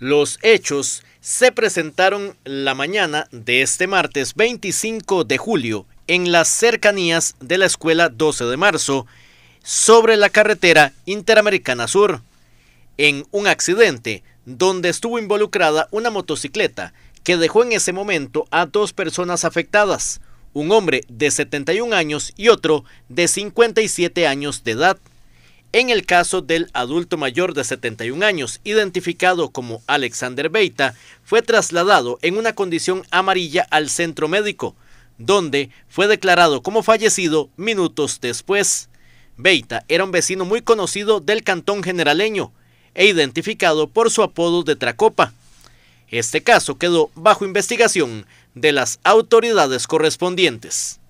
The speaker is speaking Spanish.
Los hechos se presentaron la mañana de este martes 25 de julio en las cercanías de la escuela 12 de marzo sobre la carretera Interamericana Sur, en un accidente donde estuvo involucrada una motocicleta que dejó en ese momento a dos personas afectadas, un hombre de 71 años y otro de 57 años de edad. En el caso del adulto mayor de 71 años, identificado como Alexander Beita, fue trasladado en una condición amarilla al centro médico, donde fue declarado como fallecido minutos después. Beita era un vecino muy conocido del cantón generaleño e identificado por su apodo de Tracopa. Este caso quedó bajo investigación de las autoridades correspondientes.